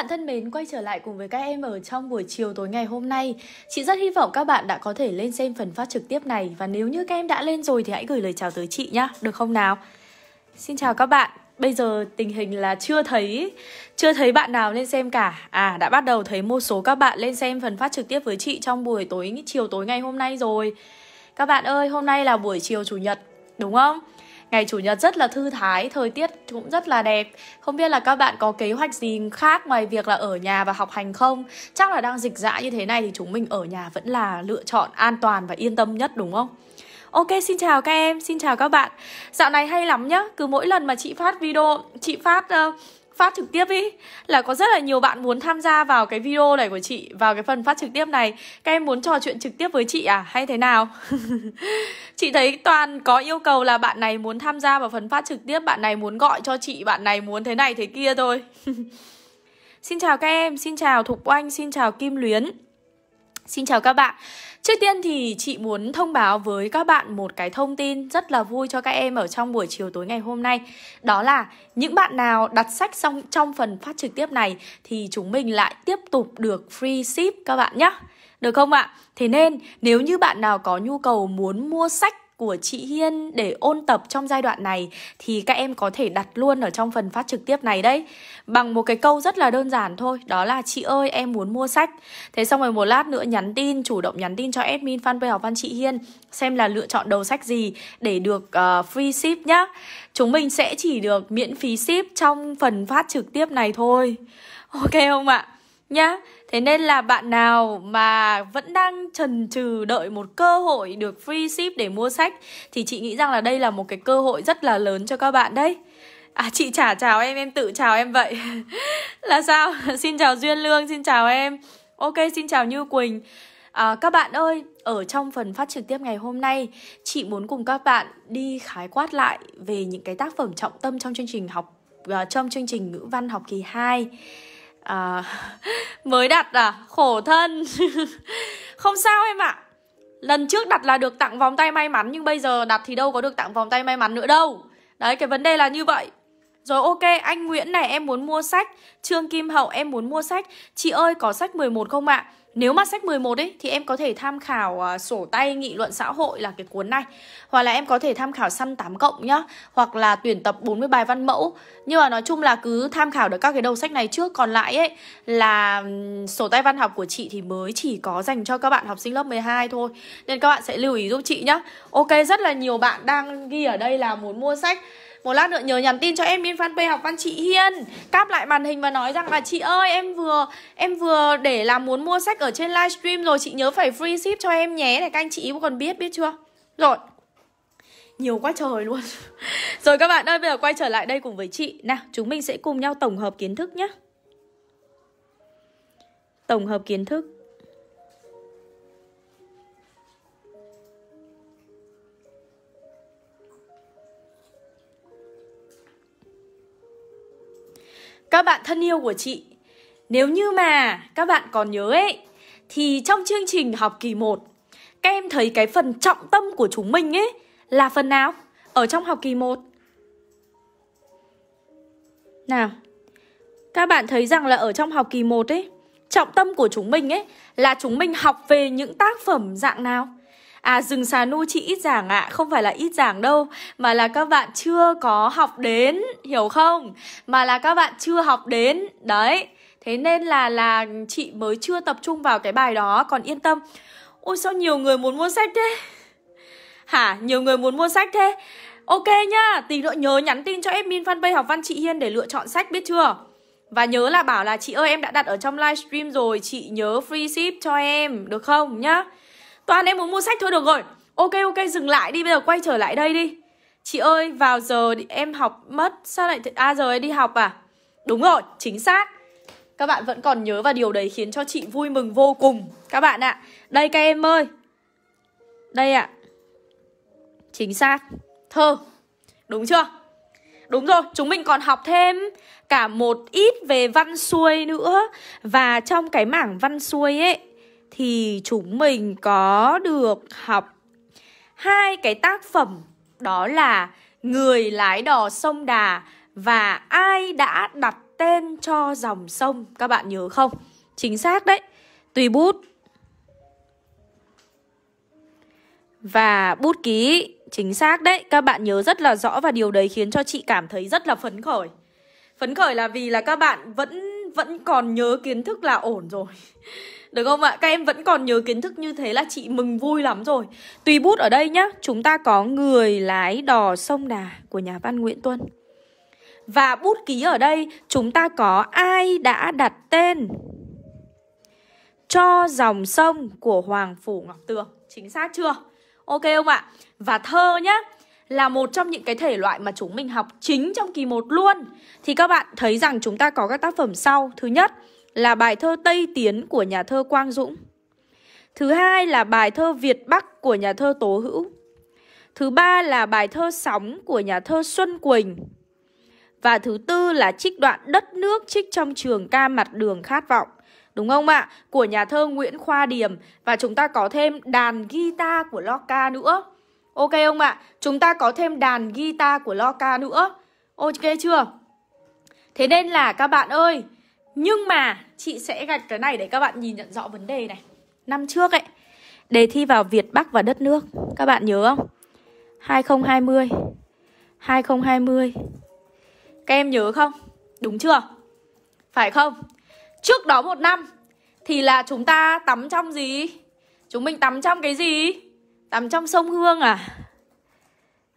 bạn thân mến, quay trở lại cùng với các em ở trong buổi chiều tối ngày hôm nay. Chị rất hy vọng các bạn đã có thể lên xem phần phát trực tiếp này và nếu như các em đã lên rồi thì hãy gửi lời chào tới chị nhá, được không nào? Xin chào các bạn. Bây giờ tình hình là chưa thấy chưa thấy bạn nào lên xem cả. À đã bắt đầu thấy một số các bạn lên xem phần phát trực tiếp với chị trong buổi tối chiều tối ngày hôm nay rồi. Các bạn ơi, hôm nay là buổi chiều chủ nhật, đúng không? ngày chủ nhật rất là thư thái thời tiết cũng rất là đẹp không biết là các bạn có kế hoạch gì khác ngoài việc là ở nhà và học hành không chắc là đang dịch dã như thế này thì chúng mình ở nhà vẫn là lựa chọn an toàn và yên tâm nhất đúng không Ok, xin chào các em, xin chào các bạn Dạo này hay lắm nhá Cứ mỗi lần mà chị phát video Chị phát uh, phát trực tiếp ý là có rất là nhiều bạn muốn tham gia vào cái video này của chị vào cái phần phát trực tiếp này các em muốn trò chuyện trực tiếp với chị à hay thế nào chị thấy toàn có yêu cầu là bạn này muốn tham gia vào phần phát trực tiếp bạn này muốn gọi cho chị bạn này muốn thế này thế kia thôi xin chào các em xin chào thục oanh xin chào kim luyến Xin chào các bạn. Trước tiên thì chị muốn thông báo với các bạn một cái thông tin rất là vui cho các em ở trong buổi chiều tối ngày hôm nay. Đó là những bạn nào đặt sách xong trong phần phát trực tiếp này thì chúng mình lại tiếp tục được free ship các bạn nhé. Được không ạ? Thế nên nếu như bạn nào có nhu cầu muốn mua sách của chị Hiên để ôn tập trong giai đoạn này thì các em có thể đặt luôn ở trong phần phát trực tiếp này đấy. Bằng một cái câu rất là đơn giản thôi, đó là chị ơi em muốn mua sách. Thế xong rồi một lát nữa nhắn tin, chủ động nhắn tin cho admin fanpage học văn chị Hiên xem là lựa chọn đầu sách gì để được uh, free ship nhá. Chúng mình sẽ chỉ được miễn phí ship trong phần phát trực tiếp này thôi. Ok không ạ? Nhá. Thế nên là bạn nào mà vẫn đang trần trừ đợi một cơ hội được free ship để mua sách thì chị nghĩ rằng là đây là một cái cơ hội rất là lớn cho các bạn đấy. À chị chả chào em, em tự chào em vậy. là sao? xin chào Duyên Lương, xin chào em. Ok, xin chào Như Quỳnh. À, các bạn ơi, ở trong phần phát trực tiếp ngày hôm nay, chị muốn cùng các bạn đi khái quát lại về những cái tác phẩm trọng tâm trong chương trình học à, trong chương trình ngữ văn học kỳ 2 à, mới đặt à khổ thân không sao em ạ à. lần trước đặt là được tặng vòng tay may mắn nhưng bây giờ đặt thì đâu có được tặng vòng tay may mắn nữa đâu đấy cái vấn đề là như vậy rồi ok, anh Nguyễn này em muốn mua sách Trương Kim Hậu em muốn mua sách Chị ơi có sách 11 không ạ? À? Nếu mà sách 11 ấy thì em có thể tham khảo uh, sổ tay nghị luận xã hội là cái cuốn này Hoặc là em có thể tham khảo săn 8 cộng nhá Hoặc là tuyển tập 40 bài văn mẫu Nhưng mà nói chung là cứ tham khảo được các cái đầu sách này trước Còn lại ấy là sổ tay văn học của chị thì mới chỉ có dành cho các bạn học sinh lớp 12 thôi Nên các bạn sẽ lưu ý giúp chị nhá Ok rất là nhiều bạn đang ghi ở đây là muốn mua sách một lát nữa nhớ nhắn tin cho em bên fanpage học văn chị Hiên Cáp lại màn hình và nói rằng là chị ơi em vừa em vừa để là muốn mua sách ở trên livestream rồi chị nhớ phải free ship cho em nhé Này các anh chị còn biết biết chưa Rồi nhiều quá trời luôn Rồi các bạn ơi bây giờ quay trở lại đây cùng với chị Nào chúng mình sẽ cùng nhau tổng hợp kiến thức nhé Tổng hợp kiến thức Các bạn thân yêu của chị, nếu như mà các bạn còn nhớ ấy, thì trong chương trình học kỳ 1, các em thấy cái phần trọng tâm của chúng mình ấy là phần nào ở trong học kỳ 1? Nào, các bạn thấy rằng là ở trong học kỳ 1 ấy, trọng tâm của chúng mình ấy là chúng mình học về những tác phẩm dạng nào? à rừng xà nu chị ít giảng ạ à. không phải là ít giảng đâu mà là các bạn chưa có học đến hiểu không mà là các bạn chưa học đến đấy thế nên là là chị mới chưa tập trung vào cái bài đó còn yên tâm ôi sao nhiều người muốn mua sách thế hả nhiều người muốn mua sách thế ok nhá tí nữa nhớ nhắn tin cho admin fanpage học văn chị hiên để lựa chọn sách biết chưa và nhớ là bảo là chị ơi em đã đặt ở trong livestream rồi Chị nhớ free ship cho em Được không nhá Toàn em muốn mua sách thôi được rồi Ok ok dừng lại đi bây giờ quay trở lại đây đi Chị ơi vào giờ em học mất Sao lại À giờ em đi học à Đúng rồi chính xác Các bạn vẫn còn nhớ và điều đấy khiến cho chị vui mừng vô cùng Các bạn ạ à. Đây các em ơi Đây ạ à. Chính xác Thơ Đúng chưa Đúng rồi, chúng mình còn học thêm cả một ít về văn xuôi nữa Và trong cái mảng văn xuôi ấy thì chúng mình có được học hai cái tác phẩm đó là Người lái đò sông Đà và Ai đã đặt tên cho dòng sông các bạn nhớ không? Chính xác đấy. Tùy bút và bút ký chính xác đấy các bạn nhớ rất là rõ và điều đấy khiến cho chị cảm thấy rất là phấn khởi phấn khởi là vì là các bạn vẫn vẫn còn nhớ kiến thức là ổn rồi được không ạ? Các em vẫn còn nhớ kiến thức như thế là chị mừng vui lắm rồi Tùy bút ở đây nhá Chúng ta có người lái đò sông đà của nhà văn Nguyễn Tuân Và bút ký ở đây chúng ta có ai đã đặt tên Cho dòng sông của Hoàng Phủ Ngọc Tường Chính xác chưa? Ok không ạ? Và thơ nhá là một trong những cái thể loại mà chúng mình học chính trong kỳ 1 luôn Thì các bạn thấy rằng chúng ta có các tác phẩm sau Thứ nhất là bài thơ Tây Tiến của nhà thơ Quang Dũng. Thứ hai là bài thơ Việt Bắc của nhà thơ Tố Hữu. Thứ ba là bài thơ Sóng của nhà thơ Xuân Quỳnh. Và thứ tư là trích đoạn đất nước trích trong trường ca mặt đường khát vọng. Đúng không ạ? Của nhà thơ Nguyễn Khoa Điềm và chúng ta có thêm đàn guitar của Lorca nữa. Ok không ạ? Chúng ta có thêm đàn guitar của Lorca nữa. Ok chưa? Thế nên là các bạn ơi, nhưng mà chị sẽ gạch cái này để các bạn nhìn nhận rõ vấn đề này Năm trước ấy Đề thi vào Việt Bắc và đất nước Các bạn nhớ không? 2020 2020 Các em nhớ không? Đúng chưa? Phải không? Trước đó một năm Thì là chúng ta tắm trong gì? Chúng mình tắm trong cái gì? Tắm trong sông Hương à?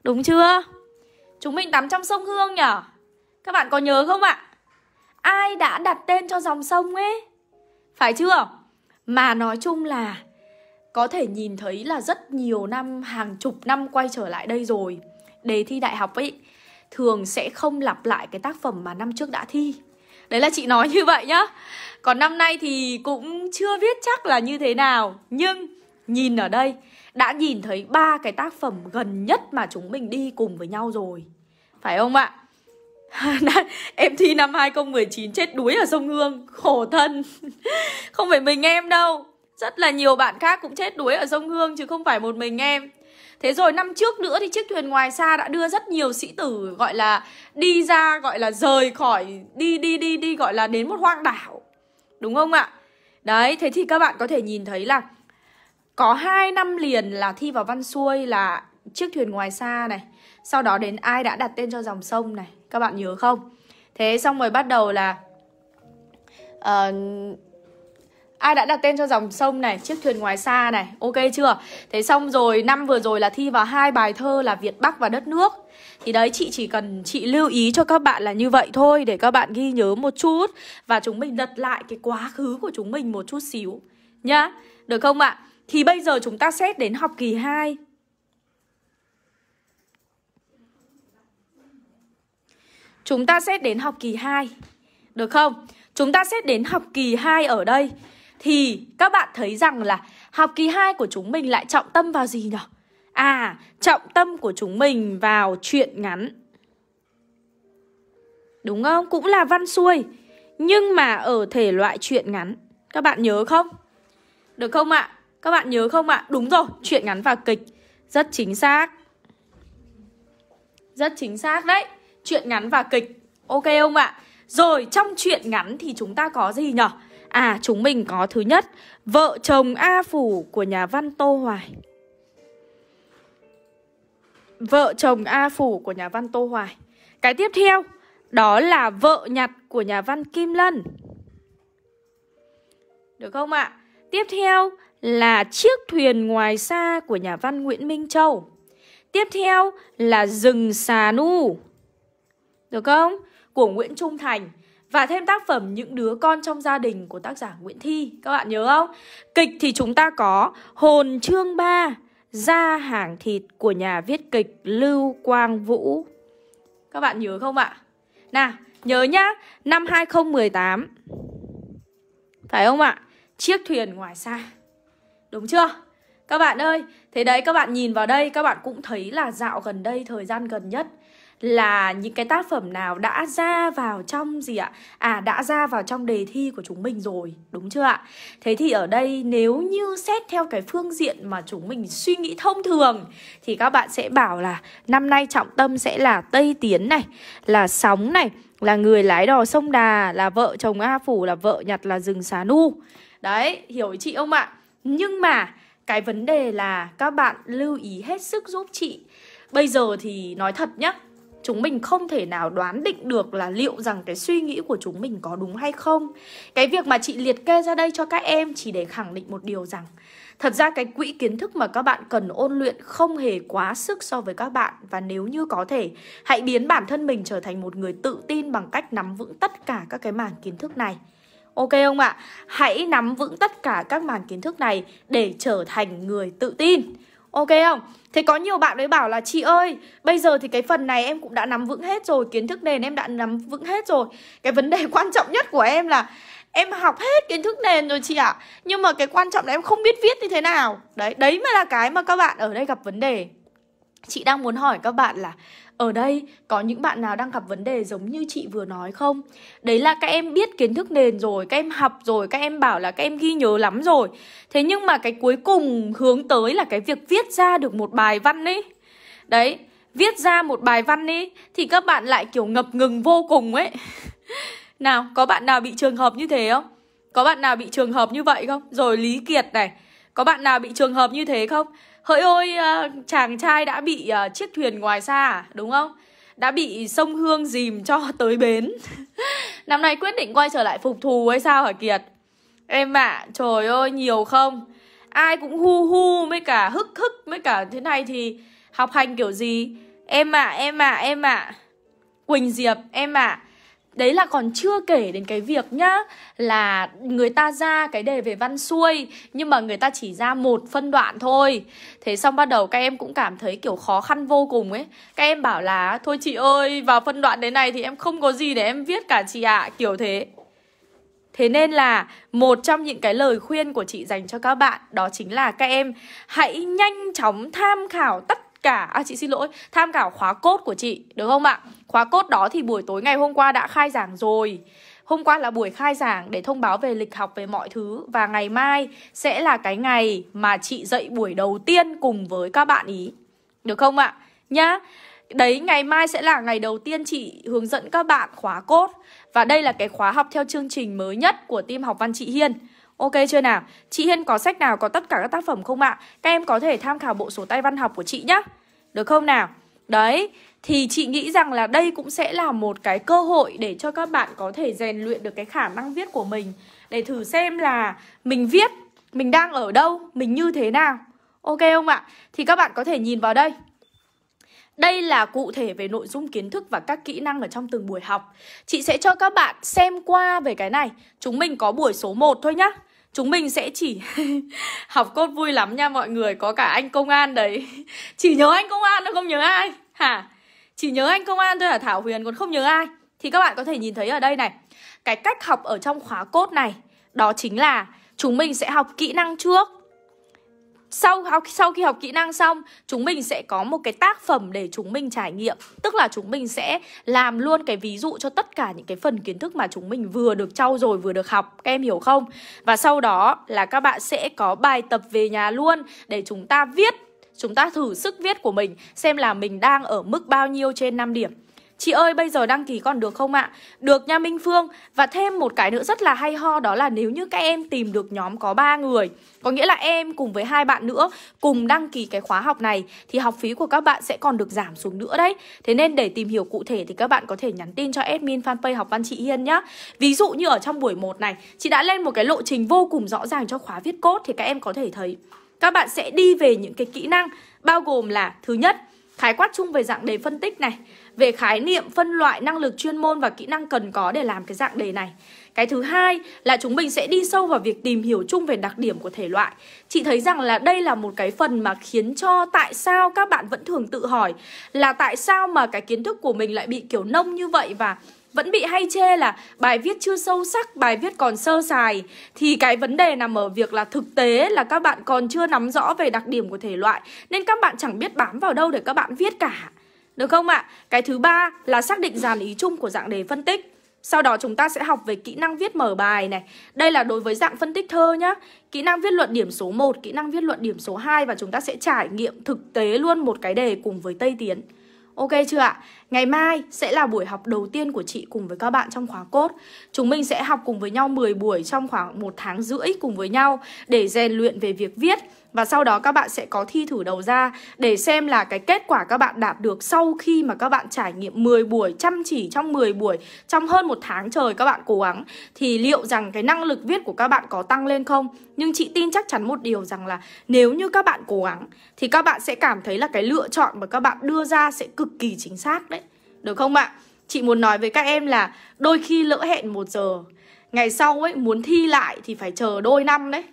Đúng chưa? Chúng mình tắm trong sông Hương nhở? Các bạn có nhớ không ạ? À? ai đã đặt tên cho dòng sông ấy phải chưa mà nói chung là có thể nhìn thấy là rất nhiều năm hàng chục năm quay trở lại đây rồi đề thi đại học ấy thường sẽ không lặp lại cái tác phẩm mà năm trước đã thi đấy là chị nói như vậy nhá còn năm nay thì cũng chưa biết chắc là như thế nào nhưng nhìn ở đây đã nhìn thấy ba cái tác phẩm gần nhất mà chúng mình đi cùng với nhau rồi phải không ạ em thi năm 2019 chết đuối ở sông Hương Khổ thân Không phải mình em đâu Rất là nhiều bạn khác cũng chết đuối ở sông Hương Chứ không phải một mình em Thế rồi năm trước nữa thì chiếc thuyền ngoài xa đã đưa rất nhiều sĩ tử gọi là đi ra gọi là rời khỏi đi đi đi đi gọi là đến một hoang đảo. Đúng không ạ? Đấy, thế thì các bạn có thể nhìn thấy là có hai năm liền là thi vào văn xuôi là chiếc thuyền ngoài xa này, sau đó đến ai đã đặt tên cho dòng sông này, các bạn nhớ không? Thế xong rồi bắt đầu là uh, ai đã đặt tên cho dòng sông này chiếc thuyền ngoài xa này ok chưa thế xong rồi năm vừa rồi là thi vào hai bài thơ là việt bắc và đất nước thì đấy chị chỉ cần chị lưu ý cho các bạn là như vậy thôi để các bạn ghi nhớ một chút và chúng mình lật lại cái quá khứ của chúng mình một chút xíu nhá được không ạ thì bây giờ chúng ta xét đến học kỳ 2 Chúng ta sẽ đến học kỳ 2 Được không? Chúng ta sẽ đến học kỳ 2 ở đây Thì các bạn thấy rằng là Học kỳ 2 của chúng mình lại trọng tâm vào gì nhỉ? À, trọng tâm của chúng mình vào chuyện ngắn Đúng không? Cũng là văn xuôi Nhưng mà ở thể loại chuyện ngắn Các bạn nhớ không? Được không ạ? Các bạn nhớ không ạ? Đúng rồi, chuyện ngắn và kịch Rất chính xác Rất chính xác đấy Chuyện ngắn và kịch Ok không ạ? Rồi trong chuyện ngắn thì chúng ta có gì nhở? À chúng mình có thứ nhất Vợ chồng A Phủ của nhà văn Tô Hoài Vợ chồng A Phủ của nhà văn Tô Hoài Cái tiếp theo Đó là vợ nhặt của nhà văn Kim Lân Được không ạ? Tiếp theo là chiếc thuyền ngoài xa của nhà văn Nguyễn Minh Châu Tiếp theo là rừng xà nu được không? Của Nguyễn Trung Thành và thêm tác phẩm Những đứa con trong gia đình của tác giả Nguyễn Thi. Các bạn nhớ không? Kịch thì chúng ta có Hồn chương 3, Ra hàng thịt của nhà viết kịch Lưu Quang Vũ. Các bạn nhớ không ạ? Nào, nhớ nhá, năm 2018. Phải không ạ? Chiếc thuyền ngoài xa. Đúng chưa? Các bạn ơi, thế đấy các bạn nhìn vào đây các bạn cũng thấy là dạo gần đây thời gian gần nhất là những cái tác phẩm nào đã ra vào trong gì ạ? À đã ra vào trong đề thi của chúng mình rồi, đúng chưa ạ? Thế thì ở đây nếu như xét theo cái phương diện mà chúng mình suy nghĩ thông thường thì các bạn sẽ bảo là năm nay trọng tâm sẽ là Tây Tiến này, là sóng này, là người lái đò sông Đà, là vợ chồng A Phủ, là vợ nhặt là rừng xá nu. Đấy, hiểu chị không ạ? Nhưng mà cái vấn đề là các bạn lưu ý hết sức giúp chị. Bây giờ thì nói thật nhá, chúng mình không thể nào đoán định được là liệu rằng cái suy nghĩ của chúng mình có đúng hay không cái việc mà chị liệt kê ra đây cho các em chỉ để khẳng định một điều rằng Thật ra cái quỹ kiến thức mà các bạn cần ôn luyện không hề quá sức so với các bạn và nếu như có thể, hãy biến bản thân mình trở thành một người tự tin bằng cách nắm vững tất cả các cái mảng kiến thức này. Ok không ạ? Hãy nắm vững tất cả các mảng kiến thức này để trở thành người tự tin. Ok không? Thế có nhiều bạn đấy bảo là chị ơi, bây giờ thì cái phần này em cũng đã nắm vững hết rồi, kiến thức nền em đã nắm vững hết rồi. Cái vấn đề quan trọng nhất của em là em học hết kiến thức nền rồi chị ạ. À. Nhưng mà cái quan trọng là em không biết viết như thế nào. Đấy, đấy mới là cái mà các bạn ở đây gặp vấn đề. Chị đang muốn hỏi các bạn là ở đây có những bạn nào đang gặp vấn đề giống như chị vừa nói không? Đấy là các em biết kiến thức nền rồi, các em học rồi, các em bảo là các em ghi nhớ lắm rồi. Thế nhưng mà cái cuối cùng hướng tới là cái việc viết ra được một bài văn ấy. Đấy, viết ra một bài văn ấy thì các bạn lại kiểu ngập ngừng vô cùng ấy. nào, có bạn nào bị trường hợp như thế không? Có bạn nào bị trường hợp như vậy không? Rồi lý kiệt này, có bạn nào bị trường hợp như thế không? Hỡi ôi ờ, chàng trai đã bị ờ, chiếc thuyền ngoài xa à? đúng không? Đã bị sông Hương dìm cho tới bến Năm nay quyết định quay trở lại phục thù hay sao hả Kiệt? Em ạ, à, trời ơi nhiều không? Ai cũng hu hu mới cả hức hức mới cả thế này thì học hành kiểu gì? Em ạ, à, em ạ, à, em ạ à. Quỳnh Diệp, em ạ à đấy là còn chưa kể đến cái việc nhá là người ta ra cái đề về văn xuôi nhưng mà người ta chỉ ra một phân đoạn thôi thế xong bắt đầu các em cũng cảm thấy kiểu khó khăn vô cùng ấy các em bảo là thôi chị ơi vào phân đoạn đến này thì em không có gì để em viết cả chị ạ à, kiểu thế thế nên là một trong những cái lời khuyên của chị dành cho các bạn đó chính là các em hãy nhanh chóng tham khảo tất cả à, chị xin lỗi tham khảo khóa cốt của chị được không ạ Khóa cốt đó thì buổi tối ngày hôm qua đã khai giảng rồi. Hôm qua là buổi khai giảng để thông báo về lịch học về mọi thứ và ngày mai sẽ là cái ngày mà chị dạy buổi đầu tiên cùng với các bạn ý. Được không ạ? À? Nhá. Đấy ngày mai sẽ là ngày đầu tiên chị hướng dẫn các bạn khóa cốt và đây là cái khóa học theo chương trình mới nhất của team học văn chị Hiên. Ok chưa nào? Chị Hiên có sách nào có tất cả các tác phẩm không ạ? Các em có thể tham khảo bộ sổ tay văn học của chị nhá. Được không nào? Đấy, thì chị nghĩ rằng là đây cũng sẽ là một cái cơ hội để cho các bạn có thể rèn luyện được cái khả năng viết của mình để thử xem là mình viết mình đang ở đâu mình như thế nào ok không ạ thì các bạn có thể nhìn vào đây đây là cụ thể về nội dung kiến thức và các kỹ năng ở trong từng buổi học. Chị sẽ cho các bạn xem qua về cái này. Chúng mình có buổi số 1 thôi nhá. Chúng mình sẽ chỉ học cốt vui lắm nha mọi người, có cả anh công an đấy. chỉ nhớ anh công an nó không nhớ ai. Hả? Chỉ nhớ anh công an thôi là Thảo Huyền còn không nhớ ai Thì các bạn có thể nhìn thấy ở đây này Cái cách học ở trong khóa cốt này Đó chính là chúng mình sẽ học kỹ năng trước sau học sau khi học kỹ năng xong chúng mình sẽ có một cái tác phẩm để chúng mình trải nghiệm tức là chúng mình sẽ làm luôn cái ví dụ cho tất cả những cái phần kiến thức mà chúng mình vừa được trau rồi vừa được học các em hiểu không và sau đó là các bạn sẽ có bài tập về nhà luôn để chúng ta viết Chúng ta thử sức viết của mình xem là mình đang ở mức bao nhiêu trên 5 điểm. Chị ơi bây giờ đăng ký còn được không ạ? Được nha Minh Phương Và thêm một cái nữa rất là hay ho đó là nếu như các em tìm được nhóm có 3 người Có nghĩa là em cùng với hai bạn nữa cùng đăng ký cái khóa học này Thì học phí của các bạn sẽ còn được giảm xuống nữa đấy Thế nên để tìm hiểu cụ thể thì các bạn có thể nhắn tin cho admin fanpage học văn chị Hiên nhá Ví dụ như ở trong buổi 1 này Chị đã lên một cái lộ trình vô cùng rõ ràng cho khóa viết cốt thì các em có thể thấy các bạn sẽ đi về những cái kỹ năng bao gồm là thứ nhất, khái quát chung về dạng đề phân tích này, về khái niệm phân loại năng lực chuyên môn và kỹ năng cần có để làm cái dạng đề này. Cái thứ hai là chúng mình sẽ đi sâu vào việc tìm hiểu chung về đặc điểm của thể loại. Chị thấy rằng là đây là một cái phần mà khiến cho tại sao các bạn vẫn thường tự hỏi là tại sao mà cái kiến thức của mình lại bị kiểu nông như vậy và vẫn bị hay chê là bài viết chưa sâu sắc, bài viết còn sơ sài thì cái vấn đề nằm ở việc là thực tế là các bạn còn chưa nắm rõ về đặc điểm của thể loại nên các bạn chẳng biết bám vào đâu để các bạn viết cả. Được không ạ? À? Cái thứ ba là xác định dàn ý chung của dạng đề phân tích. Sau đó chúng ta sẽ học về kỹ năng viết mở bài này. Đây là đối với dạng phân tích thơ nhá. Kỹ năng viết luận điểm số 1, kỹ năng viết luận điểm số 2 và chúng ta sẽ trải nghiệm thực tế luôn một cái đề cùng với Tây Tiến. Ok chưa ạ? Ngày mai sẽ là buổi học đầu tiên của chị cùng với các bạn trong khóa cốt. Chúng mình sẽ học cùng với nhau 10 buổi trong khoảng một tháng rưỡi cùng với nhau để rèn luyện về việc viết, và sau đó các bạn sẽ có thi thử đầu ra để xem là cái kết quả các bạn đạt được sau khi mà các bạn trải nghiệm 10 buổi chăm chỉ trong 10 buổi trong hơn một tháng trời các bạn cố gắng thì liệu rằng cái năng lực viết của các bạn có tăng lên không nhưng chị tin chắc chắn một điều rằng là nếu như các bạn cố gắng thì các bạn sẽ cảm thấy là cái lựa chọn mà các bạn đưa ra sẽ cực kỳ chính xác đấy được không ạ chị muốn nói với các em là đôi khi lỡ hẹn một giờ ngày sau ấy muốn thi lại thì phải chờ đôi năm đấy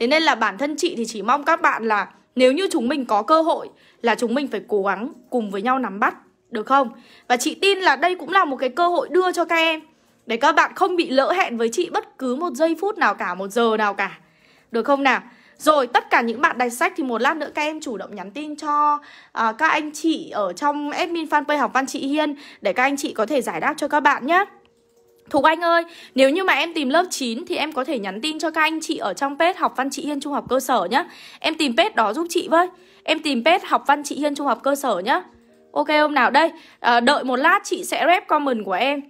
Thế nên là bản thân chị thì chỉ mong các bạn là nếu như chúng mình có cơ hội là chúng mình phải cố gắng cùng với nhau nắm bắt, được không? Và chị tin là đây cũng là một cái cơ hội đưa cho các em để các bạn không bị lỡ hẹn với chị bất cứ một giây phút nào cả, một giờ nào cả. Được không nào? Rồi tất cả những bạn đạch sách thì một lát nữa các em chủ động nhắn tin cho uh, các anh chị ở trong admin fanpage học văn chị Hiên để các anh chị có thể giải đáp cho các bạn nhé. Thục Anh ơi, nếu như mà em tìm lớp 9 thì em có thể nhắn tin cho các anh chị ở trong page học văn chị Hiên Trung học cơ sở nhá. Em tìm page đó giúp chị với. Em tìm page học văn chị Hiên Trung học cơ sở nhá. Ok không nào? Đây, à, đợi một lát chị sẽ rep comment của em.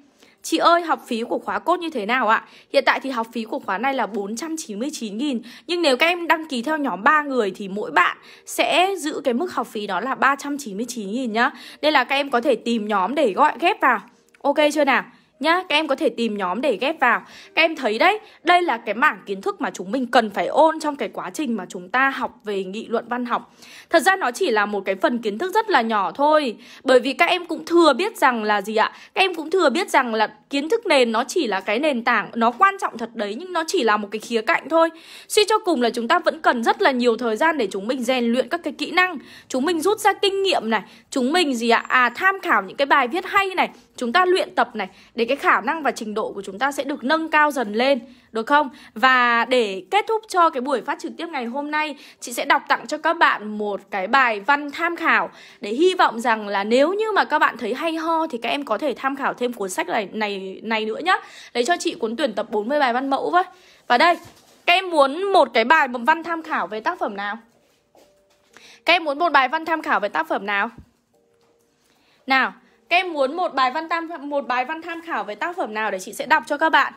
Chị ơi, học phí của khóa cốt như thế nào ạ? Hiện tại thì học phí của khóa này là 499 nghìn Nhưng nếu các em đăng ký theo nhóm 3 người thì mỗi bạn sẽ giữ cái mức học phí đó là 399 nghìn nhá. Đây là các em có thể tìm nhóm để gọi ghép vào. Ok chưa nào? nhá các em có thể tìm nhóm để ghép vào các em thấy đấy đây là cái mảng kiến thức mà chúng mình cần phải ôn trong cái quá trình mà chúng ta học về nghị luận văn học thật ra nó chỉ là một cái phần kiến thức rất là nhỏ thôi bởi vì các em cũng thừa biết rằng là gì ạ các em cũng thừa biết rằng là kiến thức nền nó chỉ là cái nền tảng nó quan trọng thật đấy nhưng nó chỉ là một cái khía cạnh thôi suy cho cùng là chúng ta vẫn cần rất là nhiều thời gian để chúng mình rèn luyện các cái kỹ năng chúng mình rút ra kinh nghiệm này chúng mình gì ạ à? à tham khảo những cái bài viết hay này chúng ta luyện tập này để cái khả năng và trình độ của chúng ta sẽ được nâng cao dần lên được không? Và để kết thúc cho cái buổi phát trực tiếp ngày hôm nay, chị sẽ đọc tặng cho các bạn một cái bài văn tham khảo để hy vọng rằng là nếu như mà các bạn thấy hay ho thì các em có thể tham khảo thêm cuốn sách này này này nữa nhá. Lấy cho chị cuốn tuyển tập 40 bài văn mẫu với. Và đây, các em muốn một cái bài một văn tham khảo về tác phẩm nào? Các em muốn một bài văn tham khảo về tác phẩm nào? Nào, các em muốn một bài văn tham một bài văn tham khảo về tác phẩm nào để chị sẽ đọc cho các bạn.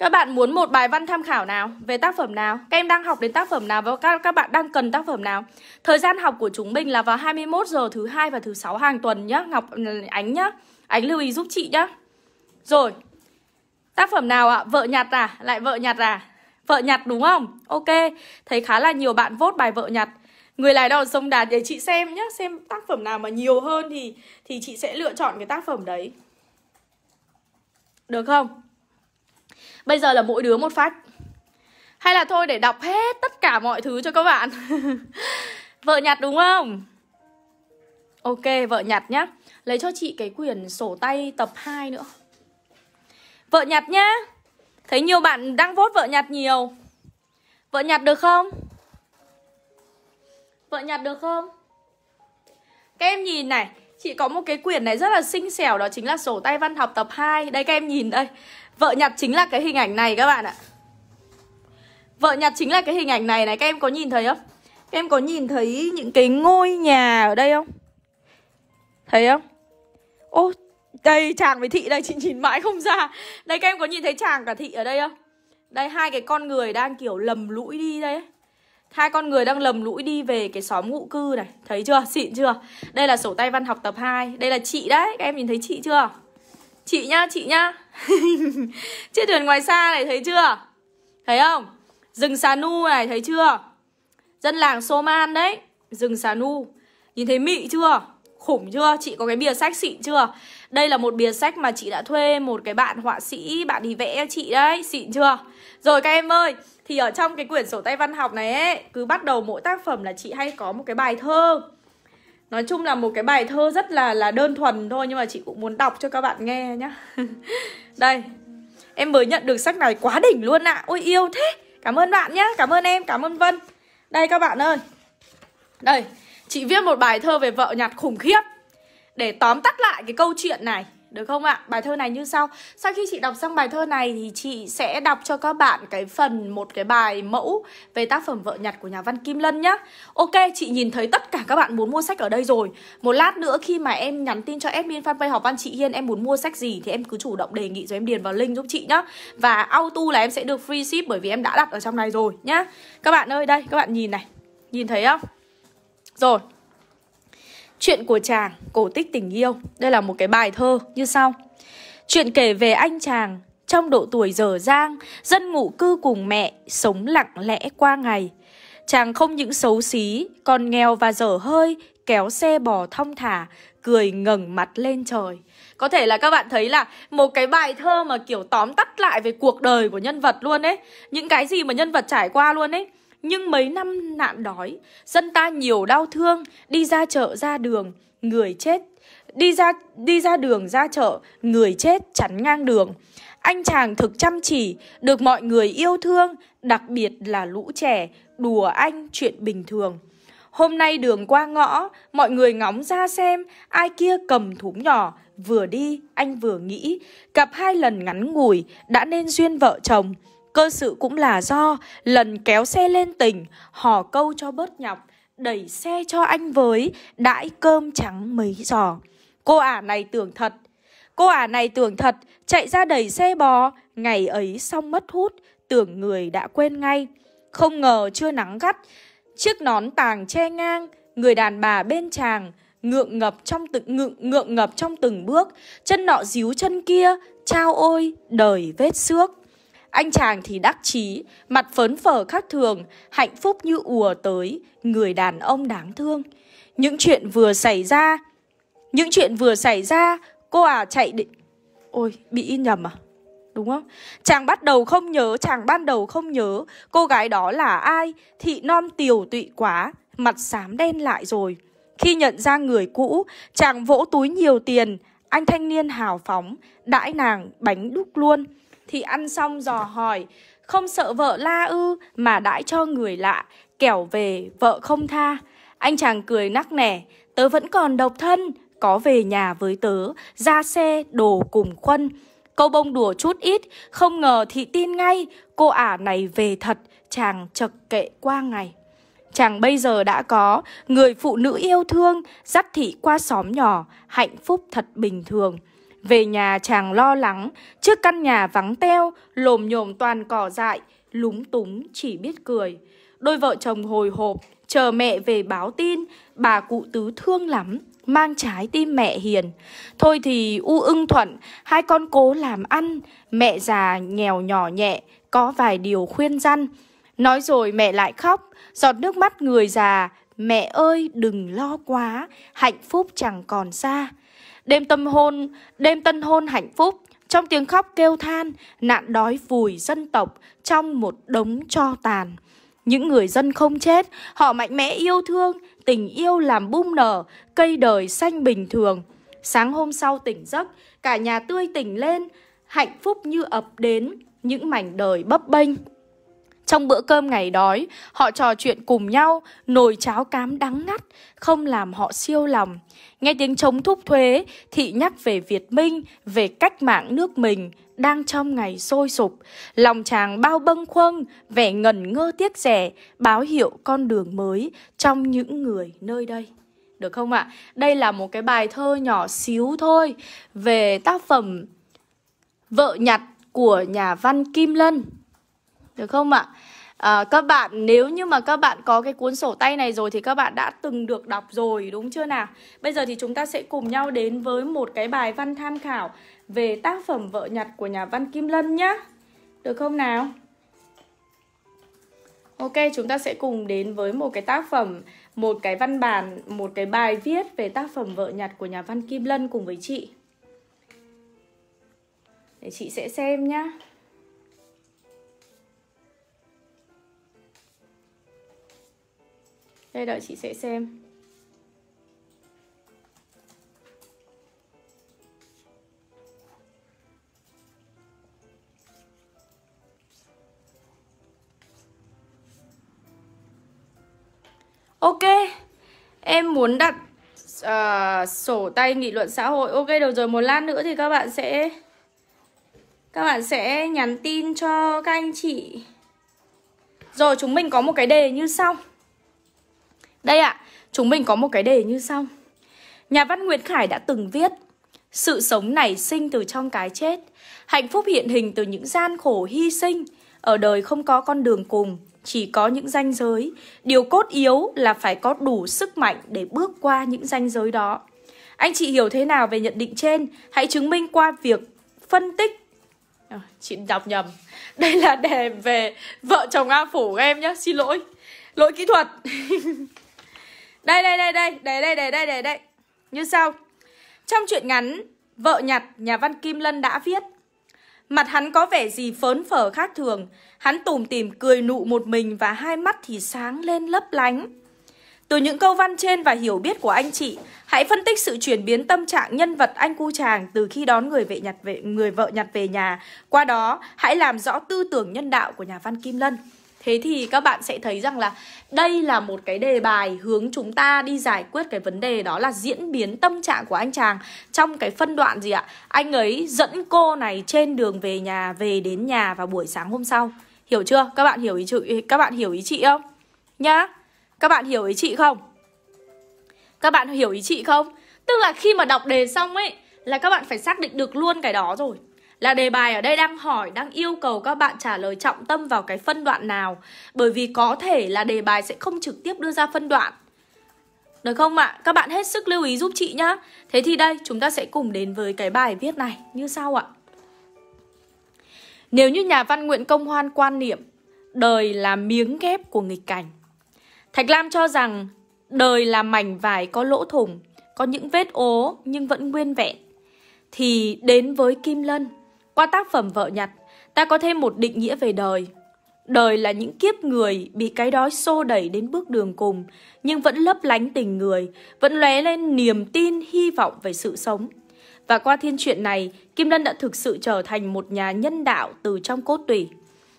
Các bạn muốn một bài văn tham khảo nào về tác phẩm nào? Các em đang học đến tác phẩm nào và các các bạn đang cần tác phẩm nào? Thời gian học của chúng mình là vào 21 giờ thứ hai và thứ sáu hàng tuần nhá, Ngọc ừ, Ánh nhá. Ánh lưu ý giúp chị nhá. Rồi. Tác phẩm nào ạ? Vợ nhặt à? Lại vợ nhặt à? Vợ nhặt đúng không? Ok. Thấy khá là nhiều bạn vốt bài vợ nhặt. Người lái đò sông Đà để chị xem nhá, xem tác phẩm nào mà nhiều hơn thì thì chị sẽ lựa chọn cái tác phẩm đấy. Được không? Bây giờ là mỗi đứa một phát Hay là thôi để đọc hết tất cả mọi thứ cho các bạn Vợ nhặt đúng không? Ok, vợ nhặt nhá Lấy cho chị cái quyển sổ tay tập 2 nữa Vợ nhặt nhá Thấy nhiều bạn đang vote vợ nhặt nhiều Vợ nhặt được không? Vợ nhặt được không? Các em nhìn này Chị có một cái quyển này rất là xinh xẻo Đó chính là sổ tay văn học tập 2 Đây các em nhìn đây Vợ nhặt chính là cái hình ảnh này các bạn ạ Vợ nhặt chính là cái hình ảnh này này Các em có nhìn thấy không? Các em có nhìn thấy những cái ngôi nhà ở đây không? Thấy không? Ô, đây chàng với thị đây Chị nhìn mãi không ra Đây các em có nhìn thấy chàng cả thị ở đây không? Đây hai cái con người đang kiểu lầm lũi đi đây ấy. Hai con người đang lầm lũi đi về cái xóm ngụ cư này Thấy chưa? Xịn chưa? Đây là sổ tay văn học tập 2 Đây là chị đấy, các em nhìn thấy chị chưa? Chị nhá, chị nhá Chiếc thuyền ngoài xa này thấy chưa? Thấy không? Rừng xà nu này thấy chưa? Dân làng Soman đấy Rừng xà nu Nhìn thấy mị chưa? Khủng chưa? Chị có cái bìa sách xịn chưa? Đây là một bìa sách mà chị đã thuê một cái bạn họa sĩ Bạn đi vẽ chị đấy Xịn chưa? Rồi các em ơi, thì ở trong cái quyển sổ tay văn học này ấy, cứ bắt đầu mỗi tác phẩm là chị hay có một cái bài thơ. Nói chung là một cái bài thơ rất là là đơn thuần thôi nhưng mà chị cũng muốn đọc cho các bạn nghe nhá. Đây. Em mới nhận được sách này quá đỉnh luôn ạ. À. Ôi yêu thế. Cảm ơn bạn nhá, cảm ơn em, cảm ơn Vân. Đây các bạn ơi. Đây, chị viết một bài thơ về vợ nhặt khủng khiếp để tóm tắt lại cái câu chuyện này được không ạ? Bài thơ này như sau. Sau khi chị đọc xong bài thơ này thì chị sẽ đọc cho các bạn cái phần một cái bài mẫu về tác phẩm Vợ Nhặt của nhà văn Kim Lân nhá. Ok, chị nhìn thấy tất cả các bạn muốn mua sách ở đây rồi. Một lát nữa khi mà em nhắn tin cho admin fanpage học văn chị Hiên em muốn mua sách gì thì em cứ chủ động đề nghị rồi em điền vào link giúp chị nhá. Và auto là em sẽ được free ship bởi vì em đã đặt ở trong này rồi nhá. Các bạn ơi đây, các bạn nhìn này. Nhìn thấy không? Rồi, Chuyện của chàng, cổ tích tình yêu. Đây là một cái bài thơ như sau. Chuyện kể về anh chàng trong độ tuổi dở dang, dân ngụ cư cùng mẹ, sống lặng lẽ qua ngày. Chàng không những xấu xí, còn nghèo và dở hơi, kéo xe bò thong thả, cười ngẩng mặt lên trời. Có thể là các bạn thấy là một cái bài thơ mà kiểu tóm tắt lại về cuộc đời của nhân vật luôn ấy. Những cái gì mà nhân vật trải qua luôn ấy. Nhưng mấy năm nạn đói, dân ta nhiều đau thương, đi ra chợ ra đường, người chết. Đi ra đi ra đường ra chợ, người chết chắn ngang đường. Anh chàng thực chăm chỉ, được mọi người yêu thương, đặc biệt là lũ trẻ, đùa anh chuyện bình thường. Hôm nay đường qua ngõ, mọi người ngóng ra xem ai kia cầm thúng nhỏ, vừa đi anh vừa nghĩ, cặp hai lần ngắn ngủi đã nên duyên vợ chồng. Cơ sự cũng là do lần kéo xe lên tỉnh, hò câu cho bớt nhọc, đẩy xe cho anh với, đãi cơm trắng mấy giò. Cô ả này tưởng thật, cô ả này tưởng thật, chạy ra đẩy xe bò, ngày ấy xong mất hút, tưởng người đã quên ngay. Không ngờ chưa nắng gắt, chiếc nón tàng che ngang, người đàn bà bên chàng, ngượng ngập trong từng ngượng, ngượng ngập trong từng bước, chân nọ díu chân kia, trao ôi, đời vết xước. Anh chàng thì đắc chí, mặt phấn phở khác thường, hạnh phúc như ùa tới, người đàn ông đáng thương. Những chuyện vừa xảy ra, những chuyện vừa xảy ra, cô à chạy định... Ôi, bị in nhầm à? Đúng không? Chàng bắt đầu không nhớ, chàng ban đầu không nhớ cô gái đó là ai, thị non tiều tụy quá, mặt xám đen lại rồi. Khi nhận ra người cũ, chàng vỗ túi nhiều tiền, anh thanh niên hào phóng, đãi nàng bánh đúc luôn thì ăn xong dò hỏi không sợ vợ la ư mà đãi cho người lạ kẻo về vợ không tha anh chàng cười nắc nẻ tớ vẫn còn độc thân có về nhà với tớ ra xe đồ cùng khuân câu bông đùa chút ít không ngờ thị tin ngay cô ả này về thật chàng chật kệ qua ngày chàng bây giờ đã có người phụ nữ yêu thương dắt thị qua xóm nhỏ hạnh phúc thật bình thường về nhà chàng lo lắng, trước căn nhà vắng teo, lồm nhồm toàn cỏ dại, lúng túng chỉ biết cười. Đôi vợ chồng hồi hộp, chờ mẹ về báo tin, bà cụ tứ thương lắm, mang trái tim mẹ hiền. Thôi thì u ưng thuận, hai con cố làm ăn, mẹ già nghèo nhỏ nhẹ, có vài điều khuyên răn. Nói rồi mẹ lại khóc, giọt nước mắt người già, mẹ ơi đừng lo quá, hạnh phúc chẳng còn xa đêm tâm hôn, đêm tân hôn hạnh phúc, trong tiếng khóc kêu than, nạn đói vùi dân tộc trong một đống cho tàn. Những người dân không chết, họ mạnh mẽ yêu thương, tình yêu làm bung nở, cây đời xanh bình thường. Sáng hôm sau tỉnh giấc, cả nhà tươi tỉnh lên, hạnh phúc như ập đến, những mảnh đời bấp bênh. Trong bữa cơm ngày đói, họ trò chuyện cùng nhau, nồi cháo cám đắng ngắt, không làm họ siêu lòng. Nghe tiếng chống thúc thuế, thị nhắc về Việt Minh, về cách mạng nước mình, đang trong ngày sôi sục. Lòng chàng bao bâng khuâng, vẻ ngẩn ngơ tiếc rẻ, báo hiệu con đường mới trong những người nơi đây. Được không ạ? Đây là một cái bài thơ nhỏ xíu thôi về tác phẩm Vợ nhặt của nhà văn Kim Lân được không ạ? À, các bạn nếu như mà các bạn có cái cuốn sổ tay này rồi thì các bạn đã từng được đọc rồi đúng chưa nào? Bây giờ thì chúng ta sẽ cùng nhau đến với một cái bài văn tham khảo về tác phẩm Vợ Nhặt của nhà văn Kim Lân nhá. Được không nào? Ok, chúng ta sẽ cùng đến với một cái tác phẩm, một cái văn bản, một cái bài viết về tác phẩm Vợ Nhặt của nhà văn Kim Lân cùng với chị. Để chị sẽ xem nhá. đây đợi chị sẽ xem Ok Em muốn đặt uh, sổ tay nghị luận xã hội Ok được rồi một lát nữa thì các bạn sẽ Các bạn sẽ nhắn tin cho các anh chị Rồi chúng mình có một cái đề như sau đây ạ, à, chúng mình có một cái đề như sau. Nhà văn Nguyễn Khải đã từng viết Sự sống nảy sinh từ trong cái chết Hạnh phúc hiện hình từ những gian khổ hy sinh Ở đời không có con đường cùng Chỉ có những ranh giới Điều cốt yếu là phải có đủ sức mạnh Để bước qua những ranh giới đó Anh chị hiểu thế nào về nhận định trên Hãy chứng minh qua việc phân tích à, Chị đọc nhầm Đây là đề về vợ chồng A Phủ em nhé Xin lỗi Lỗi kỹ thuật Đây đây đây đây, đây đây đây đây đây đây. Như sau. Trong truyện ngắn Vợ nhặt, nhà văn Kim Lân đã viết Mặt hắn có vẻ gì phớn phở khác thường Hắn tủm tỉm cười nụ một mình Và hai mắt thì sáng lên lấp lánh Từ những câu văn trên và hiểu biết của anh chị Hãy phân tích sự chuyển biến tâm trạng nhân vật anh cu chàng Từ khi đón người vệ nhặt về người vợ nhặt về nhà Qua đó hãy làm rõ tư tưởng nhân đạo của nhà văn Kim Lân Thế thì các bạn sẽ thấy rằng là đây là một cái đề bài hướng chúng ta đi giải quyết cái vấn đề đó là diễn biến tâm trạng của anh chàng trong cái phân đoạn gì ạ? Anh ấy dẫn cô này trên đường về nhà, về đến nhà vào buổi sáng hôm sau. Hiểu chưa? Các bạn hiểu ý chị các bạn hiểu ý chị không? Nhá. Các bạn hiểu ý chị không? Các bạn hiểu ý chị không? Tức là khi mà đọc đề xong ấy là các bạn phải xác định được luôn cái đó rồi là đề bài ở đây đang hỏi, đang yêu cầu các bạn trả lời trọng tâm vào cái phân đoạn nào. Bởi vì có thể là đề bài sẽ không trực tiếp đưa ra phân đoạn. Được không ạ? À? Các bạn hết sức lưu ý giúp chị nhá. Thế thì đây, chúng ta sẽ cùng đến với cái bài viết này như sau ạ. Nếu như nhà văn Nguyễn Công Hoan quan niệm đời là miếng ghép của nghịch cảnh. Thạch Lam cho rằng đời là mảnh vải có lỗ thủng, có những vết ố nhưng vẫn nguyên vẹn. Thì đến với Kim Lân, qua tác phẩm Vợ Nhặt, ta có thêm một định nghĩa về đời. Đời là những kiếp người bị cái đói xô đẩy đến bước đường cùng, nhưng vẫn lấp lánh tình người, vẫn lóe lên niềm tin, hy vọng về sự sống. Và qua thiên truyện này, Kim Lân đã thực sự trở thành một nhà nhân đạo từ trong cốt tủy.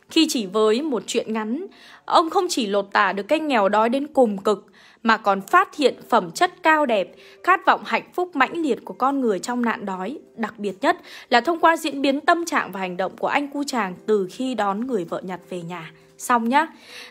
Khi chỉ với một chuyện ngắn, ông không chỉ lột tả được cái nghèo đói đến cùng cực, mà còn phát hiện phẩm chất cao đẹp, khát vọng hạnh phúc mãnh liệt của con người trong nạn đói, đặc biệt nhất là thông qua diễn biến tâm trạng và hành động của anh cu chàng từ khi đón người vợ nhặt về nhà. Xong nhá,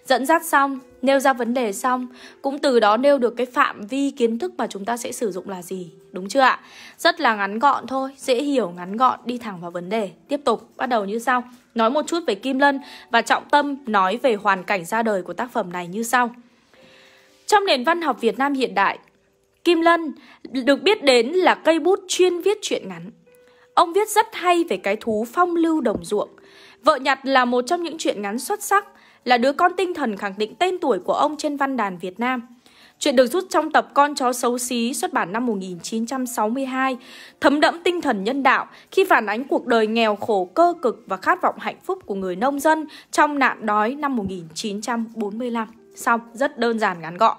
dẫn dắt xong, nêu ra vấn đề xong, cũng từ đó nêu được cái phạm vi kiến thức mà chúng ta sẽ sử dụng là gì, đúng chưa ạ? Rất là ngắn gọn thôi, dễ hiểu, ngắn gọn, đi thẳng vào vấn đề. Tiếp tục, bắt đầu như sau, nói một chút về Kim Lân và trọng tâm nói về hoàn cảnh ra đời của tác phẩm này như sau. Trong nền văn học Việt Nam hiện đại, Kim Lân được biết đến là cây bút chuyên viết truyện ngắn. Ông viết rất hay về cái thú phong lưu đồng ruộng. Vợ Nhặt là một trong những truyện ngắn xuất sắc, là đứa con tinh thần khẳng định tên tuổi của ông trên văn đàn Việt Nam. Chuyện được rút trong tập Con chó xấu xí xuất bản năm 1962, thấm đẫm tinh thần nhân đạo khi phản ánh cuộc đời nghèo khổ cơ cực và khát vọng hạnh phúc của người nông dân trong nạn đói năm 1945. Xong, rất đơn giản ngắn gọn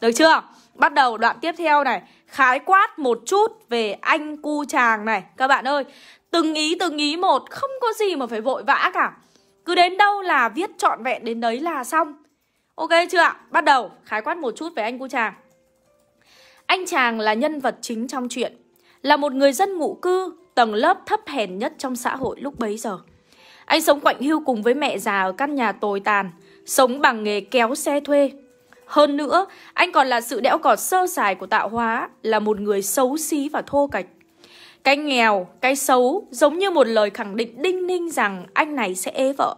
Được chưa? Bắt đầu đoạn tiếp theo này Khái quát một chút về anh cu chàng này Các bạn ơi, từng ý từng ý một Không có gì mà phải vội vã cả Cứ đến đâu là viết trọn vẹn đến đấy là xong Ok chưa ạ? Bắt đầu khái quát một chút về anh cu chàng Anh chàng là nhân vật chính trong chuyện Là một người dân ngụ cư Tầng lớp thấp hèn nhất trong xã hội lúc bấy giờ Anh sống quạnh hưu cùng với mẹ già ở căn nhà tồi tàn sống bằng nghề kéo xe thuê. Hơn nữa, anh còn là sự đẽo cọt sơ sài của tạo hóa, là một người xấu xí và thô kệch. Cái nghèo, cái xấu giống như một lời khẳng định đinh ninh rằng anh này sẽ ế vợ.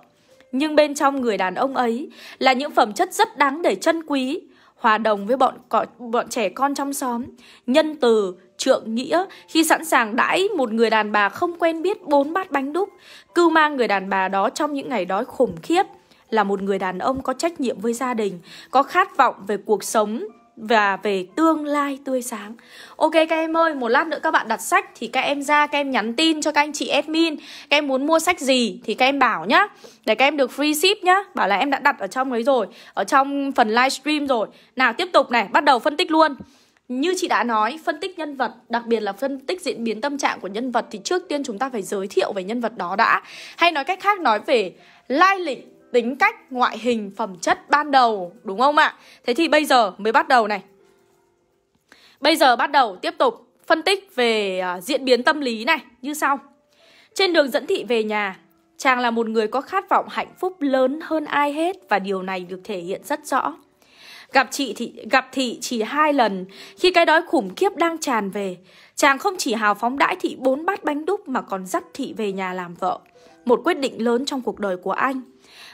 Nhưng bên trong người đàn ông ấy là những phẩm chất rất đáng để trân quý, hòa đồng với bọn bọn trẻ con trong xóm, nhân từ, trượng nghĩa khi sẵn sàng đãi một người đàn bà không quen biết bốn bát bánh đúc, cưu mang người đàn bà đó trong những ngày đói khủng khiếp – là một người đàn ông có trách nhiệm với gia đình, có khát vọng về cuộc sống và về tương lai tươi sáng. Ok các em ơi, một lát nữa các bạn đặt sách thì các em ra các em nhắn tin cho các anh chị admin, các em muốn mua sách gì thì các em bảo nhá. Để các em được free ship nhá, bảo là em đã đặt ở trong ấy rồi, ở trong phần livestream rồi. Nào tiếp tục này, bắt đầu phân tích luôn. Như chị đã nói, phân tích nhân vật, đặc biệt là phân tích diễn biến tâm trạng của nhân vật thì trước tiên chúng ta phải giới thiệu về nhân vật đó đã. Hay nói cách khác nói về lai lịch tính cách, ngoại hình, phẩm chất ban đầu Đúng không ạ? Thế thì bây giờ mới bắt đầu này Bây giờ bắt đầu tiếp tục phân tích về à, diễn biến tâm lý này như sau Trên đường dẫn thị về nhà Chàng là một người có khát vọng hạnh phúc lớn hơn ai hết Và điều này được thể hiện rất rõ Gặp chị thì gặp thị chỉ hai lần khi cái đói khủng khiếp đang tràn về Chàng không chỉ hào phóng đãi thị bốn bát bánh đúc mà còn dắt thị về nhà làm vợ. Một quyết định lớn trong cuộc đời của anh.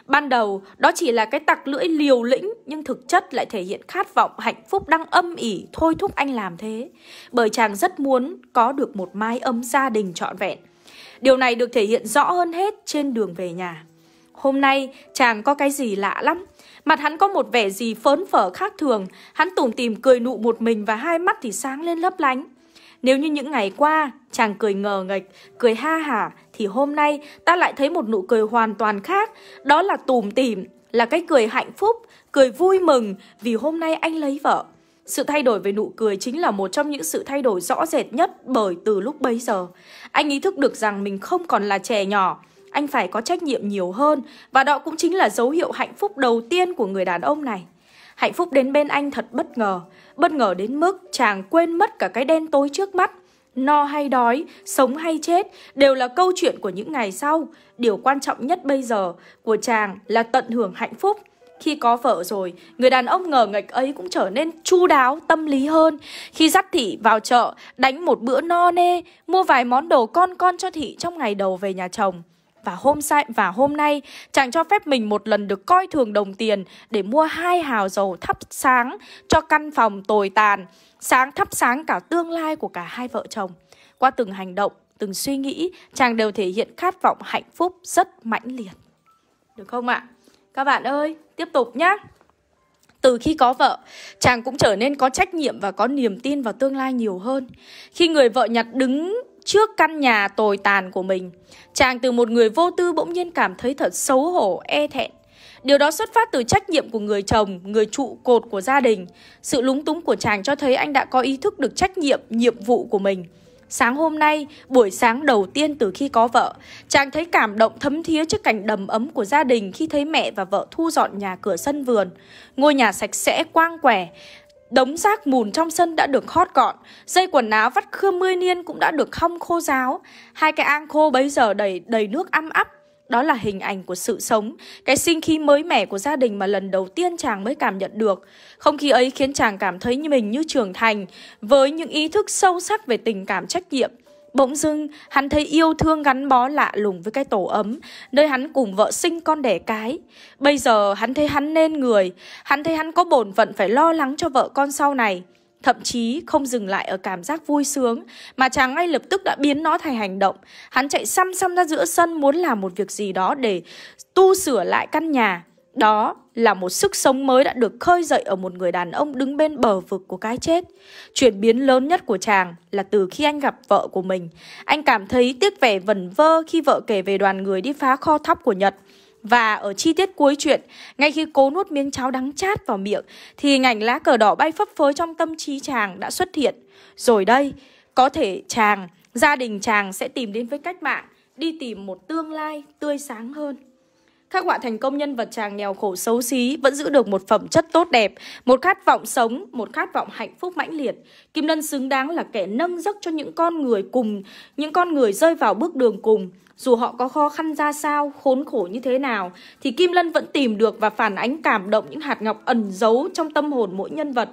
Ban đầu, đó chỉ là cái tặc lưỡi liều lĩnh nhưng thực chất lại thể hiện khát vọng hạnh phúc đang âm ỉ thôi thúc anh làm thế. Bởi chàng rất muốn có được một mái ấm gia đình trọn vẹn. Điều này được thể hiện rõ hơn hết trên đường về nhà. Hôm nay, chàng có cái gì lạ lắm. Mặt hắn có một vẻ gì phớn phở khác thường, hắn tủm tìm cười nụ một mình và hai mắt thì sáng lên lấp lánh. Nếu như những ngày qua chàng cười ngờ nghệch, cười ha hả thì hôm nay ta lại thấy một nụ cười hoàn toàn khác, đó là tủm tỉm, là cái cười hạnh phúc, cười vui mừng vì hôm nay anh lấy vợ. Sự thay đổi về nụ cười chính là một trong những sự thay đổi rõ rệt nhất bởi từ lúc bấy giờ. Anh ý thức được rằng mình không còn là trẻ nhỏ, anh phải có trách nhiệm nhiều hơn và đó cũng chính là dấu hiệu hạnh phúc đầu tiên của người đàn ông này. Hạnh phúc đến bên anh thật bất ngờ, bất ngờ đến mức chàng quên mất cả cái đen tối trước mắt. No hay đói, sống hay chết đều là câu chuyện của những ngày sau. Điều quan trọng nhất bây giờ của chàng là tận hưởng hạnh phúc. Khi có vợ rồi, người đàn ông ngờ nghệch ấy cũng trở nên chu đáo, tâm lý hơn. Khi dắt thị vào chợ, đánh một bữa no nê, mua vài món đồ con con cho thị trong ngày đầu về nhà chồng và hôm sai và hôm nay chàng cho phép mình một lần được coi thường đồng tiền để mua hai hào dầu thắp sáng cho căn phòng tồi tàn sáng thắp sáng cả tương lai của cả hai vợ chồng qua từng hành động từng suy nghĩ chàng đều thể hiện khát vọng hạnh phúc rất mãnh liệt được không ạ các bạn ơi tiếp tục nhé từ khi có vợ, chàng cũng trở nên có trách nhiệm và có niềm tin vào tương lai nhiều hơn. Khi người vợ nhặt đứng trước căn nhà tồi tàn của mình. Chàng từ một người vô tư bỗng nhiên cảm thấy thật xấu hổ, e thẹn. Điều đó xuất phát từ trách nhiệm của người chồng, người trụ cột của gia đình. Sự lúng túng của chàng cho thấy anh đã có ý thức được trách nhiệm, nhiệm vụ của mình. Sáng hôm nay, buổi sáng đầu tiên từ khi có vợ, chàng thấy cảm động thấm thía trước cảnh đầm ấm của gia đình khi thấy mẹ và vợ thu dọn nhà cửa sân vườn. Ngôi nhà sạch sẽ, quang quẻ, Đống rác mùn trong sân đã được khót gọn, dây quần áo vắt khươm mươi niên cũng đã được hong khô ráo. Hai cái an khô bấy giờ đầy đầy nước âm ấp. Đó là hình ảnh của sự sống, cái sinh khí mới mẻ của gia đình mà lần đầu tiên chàng mới cảm nhận được. Không khí ấy khiến chàng cảm thấy như mình như trưởng thành, với những ý thức sâu sắc về tình cảm trách nhiệm. Bỗng dưng, hắn thấy yêu thương gắn bó lạ lùng với cái tổ ấm, nơi hắn cùng vợ sinh con đẻ cái. Bây giờ hắn thấy hắn nên người, hắn thấy hắn có bổn phận phải lo lắng cho vợ con sau này. Thậm chí không dừng lại ở cảm giác vui sướng Mà chàng ngay lập tức đã biến nó thành hành động Hắn chạy xăm xăm ra giữa sân muốn làm một việc gì đó để tu sửa lại căn nhà Đó là một sức sống mới đã được khơi dậy ở một người đàn ông đứng bên bờ vực của cái chết. Chuyển biến lớn nhất của chàng là từ khi anh gặp vợ của mình. Anh cảm thấy tiếc vẻ vẩn vơ khi vợ kể về đoàn người đi phá kho thóc của Nhật. Và ở chi tiết cuối chuyện, ngay khi cố nuốt miếng cháo đắng chát vào miệng, thì hình ảnh lá cờ đỏ bay phấp phới trong tâm trí chàng đã xuất hiện. Rồi đây, có thể chàng, gia đình chàng sẽ tìm đến với cách mạng, đi tìm một tương lai tươi sáng hơn khắc họa thành công nhân vật chàng nghèo khổ xấu xí vẫn giữ được một phẩm chất tốt đẹp, một khát vọng sống, một khát vọng hạnh phúc mãnh liệt. Kim Lân xứng đáng là kẻ nâng giấc cho những con người cùng, những con người rơi vào bước đường cùng. Dù họ có khó khăn ra sao, khốn khổ như thế nào, thì Kim Lân vẫn tìm được và phản ánh cảm động những hạt ngọc ẩn giấu trong tâm hồn mỗi nhân vật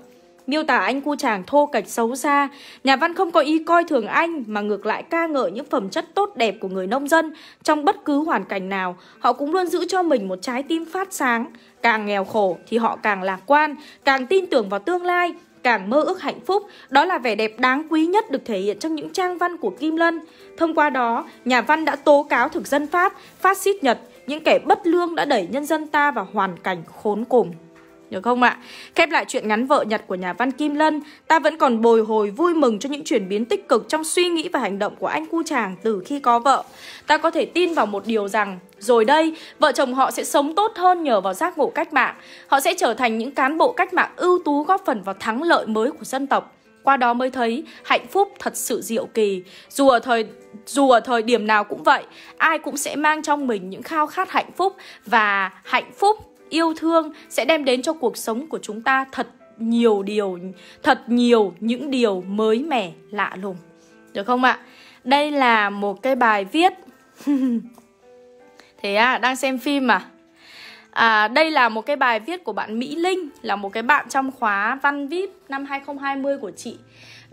miêu tả anh cu chàng thô cạch xấu xa. Nhà văn không có ý coi thường anh mà ngược lại ca ngợi những phẩm chất tốt đẹp của người nông dân trong bất cứ hoàn cảnh nào. Họ cũng luôn giữ cho mình một trái tim phát sáng. Càng nghèo khổ thì họ càng lạc quan, càng tin tưởng vào tương lai, càng mơ ước hạnh phúc, đó là vẻ đẹp đáng quý nhất được thể hiện trong những trang văn của Kim Lân. Thông qua đó, nhà văn đã tố cáo thực dân Pháp, phát xít Nhật, những kẻ bất lương đã đẩy nhân dân ta vào hoàn cảnh khốn cùng được không ạ? Khép lại chuyện ngắn vợ nhặt của nhà văn Kim Lân, ta vẫn còn bồi hồi vui mừng cho những chuyển biến tích cực trong suy nghĩ và hành động của anh cu chàng từ khi có vợ. Ta có thể tin vào một điều rằng, rồi đây, vợ chồng họ sẽ sống tốt hơn nhờ vào giác ngộ cách mạng. Họ sẽ trở thành những cán bộ cách mạng ưu tú góp phần vào thắng lợi mới của dân tộc. Qua đó mới thấy hạnh phúc thật sự diệu kỳ. Dù ở thời dù ở thời điểm nào cũng vậy, ai cũng sẽ mang trong mình những khao khát hạnh phúc và hạnh phúc yêu thương sẽ đem đến cho cuộc sống của chúng ta thật nhiều điều thật nhiều những điều mới mẻ lạ lùng được không ạ đây là một cái bài viết thế à đang xem phim à À, đây là một cái bài viết của bạn Mỹ Linh là một cái bạn trong khóa văn VIP năm 2020 của chị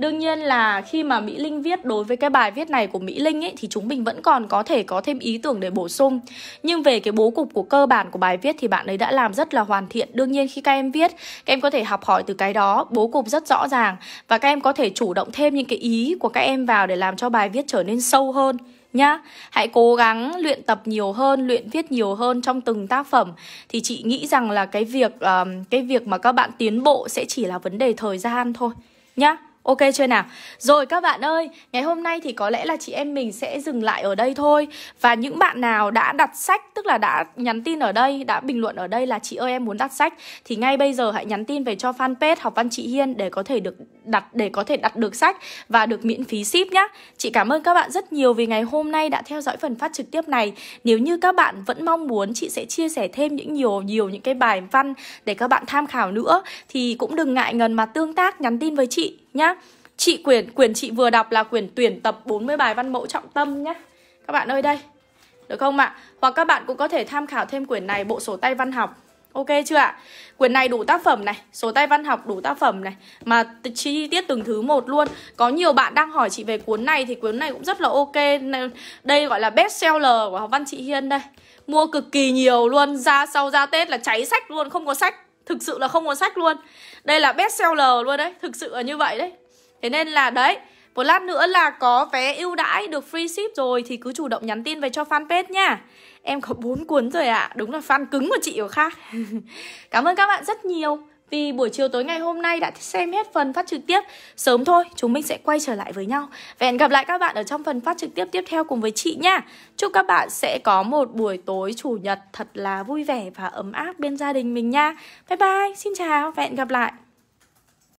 đương nhiên là khi mà mỹ linh viết đối với cái bài viết này của mỹ linh ấy thì chúng mình vẫn còn có thể có thêm ý tưởng để bổ sung nhưng về cái bố cục của cơ bản của bài viết thì bạn ấy đã làm rất là hoàn thiện đương nhiên khi các em viết các em có thể học hỏi từ cái đó bố cục rất rõ ràng và các em có thể chủ động thêm những cái ý của các em vào để làm cho bài viết trở nên sâu hơn nhá. Hãy cố gắng luyện tập nhiều hơn, luyện viết nhiều hơn trong từng tác phẩm thì chị nghĩ rằng là cái việc um, cái việc mà các bạn tiến bộ sẽ chỉ là vấn đề thời gian thôi nhá. Ok chưa nào? Rồi các bạn ơi, ngày hôm nay thì có lẽ là chị em mình sẽ dừng lại ở đây thôi Và những bạn nào đã đặt sách, tức là đã nhắn tin ở đây, đã bình luận ở đây là chị ơi em muốn đặt sách Thì ngay bây giờ hãy nhắn tin về cho fanpage Học Văn Chị Hiên để có thể được đặt để có thể đặt được sách và được miễn phí ship nhé Chị cảm ơn các bạn rất nhiều vì ngày hôm nay đã theo dõi phần phát trực tiếp này Nếu như các bạn vẫn mong muốn chị sẽ chia sẻ thêm những nhiều nhiều những cái bài văn để các bạn tham khảo nữa Thì cũng đừng ngại ngần mà tương tác nhắn tin với chị nhá Chị quyển, quyển chị vừa đọc là quyển tuyển tập 40 bài văn mẫu trọng tâm nhá Các bạn ơi đây, được không ạ? Hoặc các bạn cũng có thể tham khảo thêm quyển này bộ sổ tay văn học Ok chưa ạ? Quyển này đủ tác phẩm này, sổ tay văn học đủ tác phẩm này Mà chi tiết từng thứ một luôn Có nhiều bạn đang hỏi chị về cuốn này thì cuốn này cũng rất là ok Đây gọi là best seller của học văn chị Hiên đây Mua cực kỳ nhiều luôn, ra sau ra Tết là cháy sách luôn, không có sách Thực sự là không có sách luôn đây là best seller luôn đấy Thực sự là như vậy đấy Thế nên là đấy một lát nữa là có vé ưu đãi được free ship rồi thì cứ chủ động nhắn tin về cho fanpage nha. Em có bốn cuốn rồi ạ. À. Đúng là fan cứng của chị của khác. Cảm ơn các bạn rất nhiều. Vì buổi chiều tối ngày hôm nay đã xem hết phần phát trực tiếp Sớm thôi, chúng mình sẽ quay trở lại với nhau Và hẹn gặp lại các bạn ở trong phần phát trực tiếp tiếp theo cùng với chị nha Chúc các bạn sẽ có một buổi tối chủ nhật thật là vui vẻ và ấm áp bên gia đình mình nha Bye bye, xin chào và hẹn gặp lại